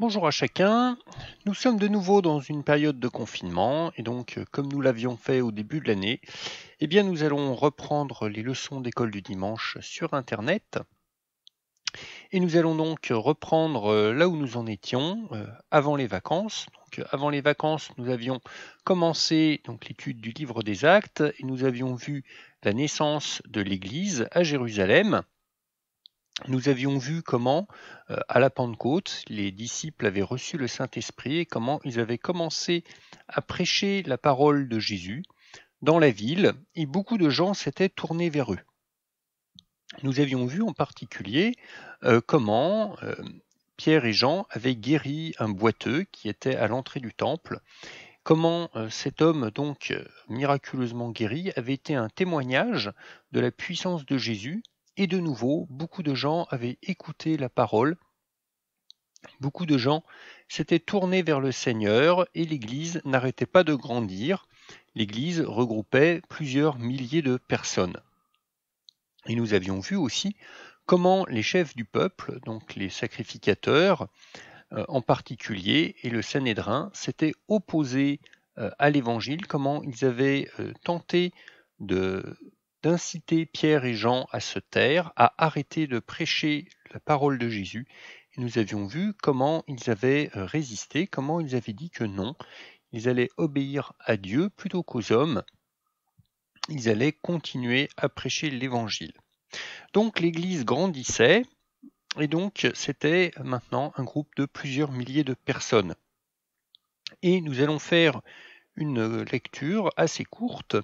Bonjour à chacun. Nous sommes de nouveau dans une période de confinement et donc euh, comme nous l'avions fait au début de l'année, eh bien nous allons reprendre les leçons d'école du dimanche sur internet. Et nous allons donc reprendre euh, là où nous en étions euh, avant les vacances. avant les vacances, nous avions commencé donc l'étude du livre des actes et nous avions vu la naissance de l'église à Jérusalem nous avions vu comment, euh, à la Pentecôte, les disciples avaient reçu le Saint-Esprit et comment ils avaient commencé à prêcher la parole de Jésus dans la ville, et beaucoup de gens s'étaient tournés vers eux. Nous avions vu en particulier euh, comment euh, Pierre et Jean avaient guéri un boiteux qui était à l'entrée du temple, comment cet homme, donc miraculeusement guéri, avait été un témoignage de la puissance de Jésus et de nouveau, beaucoup de gens avaient écouté la parole, beaucoup de gens s'étaient tournés vers le Seigneur et l'Église n'arrêtait pas de grandir. L'Église regroupait plusieurs milliers de personnes. Et nous avions vu aussi comment les chefs du peuple, donc les sacrificateurs euh, en particulier, et le Sanhédrin s'étaient opposés euh, à l'Évangile, comment ils avaient euh, tenté de d'inciter Pierre et Jean à se taire, à arrêter de prêcher la parole de Jésus. Et nous avions vu comment ils avaient euh, résisté, comment ils avaient dit que non, ils allaient obéir à Dieu plutôt qu'aux hommes, ils allaient continuer à prêcher l'Évangile. Donc l'Église grandissait, et donc c'était maintenant un groupe de plusieurs milliers de personnes. Et nous allons faire une euh, lecture assez courte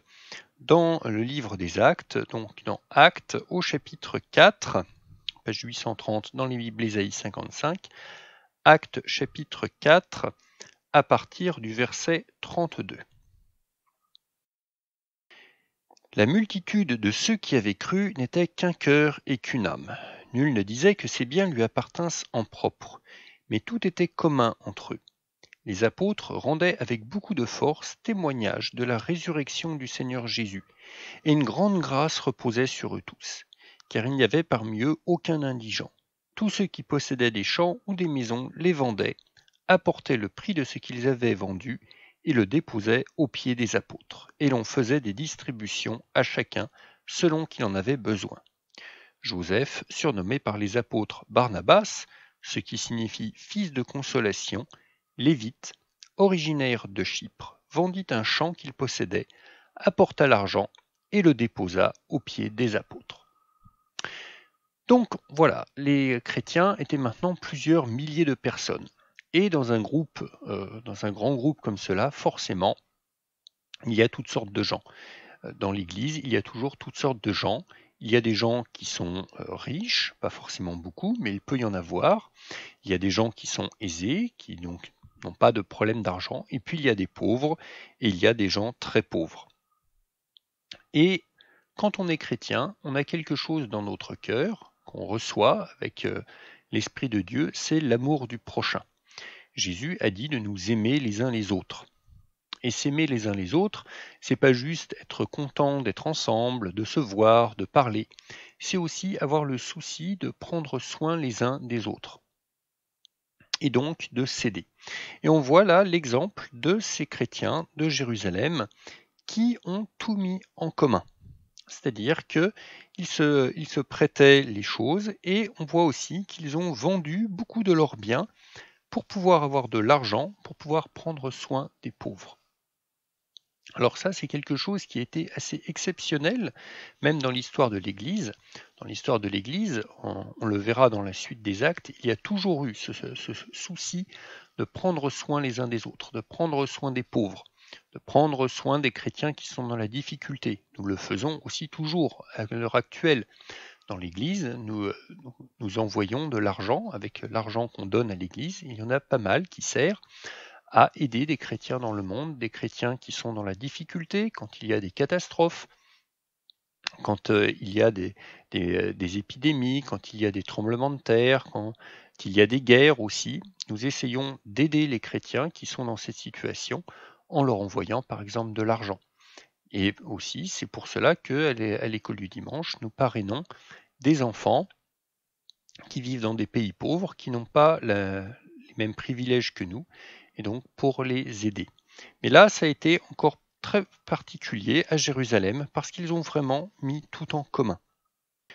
dans le livre des Actes, donc dans Actes au chapitre 4, page 830 dans les Bibles 55, Actes chapitre 4 à partir du verset 32. La multitude de ceux qui avaient cru n'était qu'un cœur et qu'une âme. Nul ne disait que ses biens lui appartinssent en propre, mais tout était commun entre eux. Les apôtres rendaient avec beaucoup de force témoignage de la résurrection du Seigneur Jésus, et une grande grâce reposait sur eux tous, car il n'y avait parmi eux aucun indigent. Tous ceux qui possédaient des champs ou des maisons les vendaient, apportaient le prix de ce qu'ils avaient vendu, et le déposaient aux pieds des apôtres, et l'on faisait des distributions à chacun selon qu'il en avait besoin. Joseph, surnommé par les apôtres Barnabas, ce qui signifie fils de consolation, Lévite, originaire de Chypre, vendit un champ qu'il possédait, apporta l'argent et le déposa aux pieds des apôtres. Donc voilà, les chrétiens étaient maintenant plusieurs milliers de personnes. Et dans un groupe, euh, dans un grand groupe comme cela, forcément, il y a toutes sortes de gens. Euh, dans l'Église, il y a toujours toutes sortes de gens. Il y a des gens qui sont euh, riches, pas forcément beaucoup, mais il peut y en avoir. Il y a des gens qui sont aisés, qui donc n'ont pas de problème d'argent. Et puis il y a des pauvres et il y a des gens très pauvres. Et quand on est chrétien, on a quelque chose dans notre cœur qu'on reçoit avec euh, l'Esprit de Dieu, c'est l'amour du prochain. Jésus a dit de nous aimer les uns les autres. Et s'aimer les uns les autres, c'est pas juste être content d'être ensemble, de se voir, de parler. C'est aussi avoir le souci de prendre soin les uns des autres et donc de céder. Et on voit là l'exemple de ces chrétiens de Jérusalem qui ont tout mis en commun. C'est-à-dire qu'ils se, ils se prêtaient les choses et on voit aussi qu'ils ont vendu beaucoup de leurs biens pour pouvoir avoir de l'argent, pour pouvoir prendre soin des pauvres. Alors ça, c'est quelque chose qui a été assez exceptionnel, même dans l'histoire de l'Église. Dans l'histoire de l'Église, on, le verra dans la suite des actes, il y a toujours eu ce, souci de prendre soin les uns des autres, de prendre soin des pauvres, de prendre soin des chrétiens qui sont dans la difficulté. Nous le faisons aussi toujours à l'heure actuelle dans l'Église, nous, euh, nous envoyons de l'argent, avec l'argent qu'on donne à l'Église, il y en a pas mal qui sert à aider des chrétiens dans le monde, des chrétiens qui sont dans la difficulté quand il y a des catastrophes, quand euh, il y a euh, des, épidémies, quand il y a des tremblements de terre, quand il y a des guerres aussi. Nous essayons d'aider les chrétiens qui sont dans cette situation en leur envoyant par exemple de l'argent. Et aussi, c'est pour cela qu'à l'école du dimanche, nous parrainons des enfants qui vivent dans des pays pauvres, qui n'ont pas les mêmes privilèges que nous et donc pour les aider. Mais là, ça a été encore très particulier à Jérusalem parce qu'ils ont vraiment mis tout en commun.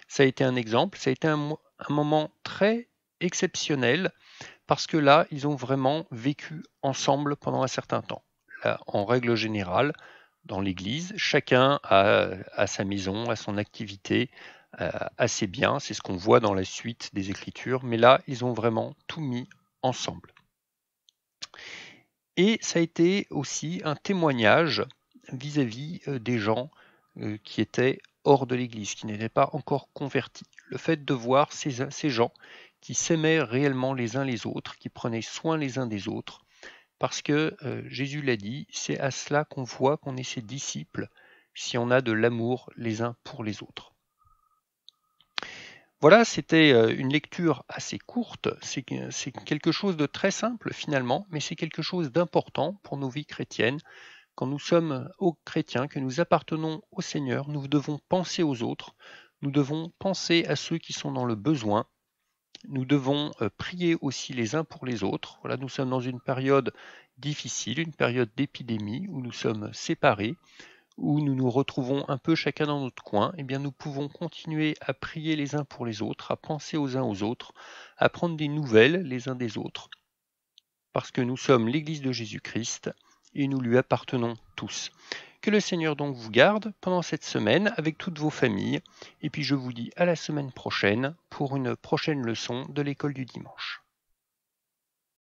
Ça a été un exemple, ça a été un, moment très exceptionnel parce que là, ils ont vraiment vécu ensemble pendant un certain temps. Là, en règle générale, dans l'Église, chacun a, sa maison, a son activité, euh, assez bien, c'est ce qu'on voit dans la suite des Écritures, mais là, ils ont vraiment tout mis ensemble. Et ça a été aussi un témoignage vis-à-vis euh, des gens euh, qui étaient hors de l'Église, qui n'étaient pas encore convertis. Le fait de voir ces, gens qui s'aimaient réellement les uns les autres, qui prenaient soin les uns des autres, parce que euh, Jésus l'a dit, c'est à cela qu'on voit qu'on est ses disciples, si on a de l'amour les uns pour les autres. Voilà, c'était euh, une lecture assez courte. C'est quelque chose de très simple finalement, mais c'est quelque chose d'important pour nos vies chrétiennes. Quand nous sommes aux chrétiens, que nous appartenons au Seigneur, nous devons penser aux autres, nous devons penser à ceux qui sont dans le besoin, nous devons euh, prier aussi les uns pour les autres. Voilà, nous sommes dans une période difficile, une période d'épidémie où nous sommes séparés où nous nous retrouvons un peu chacun dans notre coin, eh bien nous pouvons continuer à prier les uns pour les autres, à penser aux uns aux autres, à prendre des nouvelles les uns des autres. Parce que nous sommes l'Église de Jésus-Christ et nous lui appartenons tous. Que le Seigneur donc vous garde pendant cette semaine avec toutes vos familles, et puis je vous dis à la semaine prochaine pour une prochaine leçon de l'école du dimanche.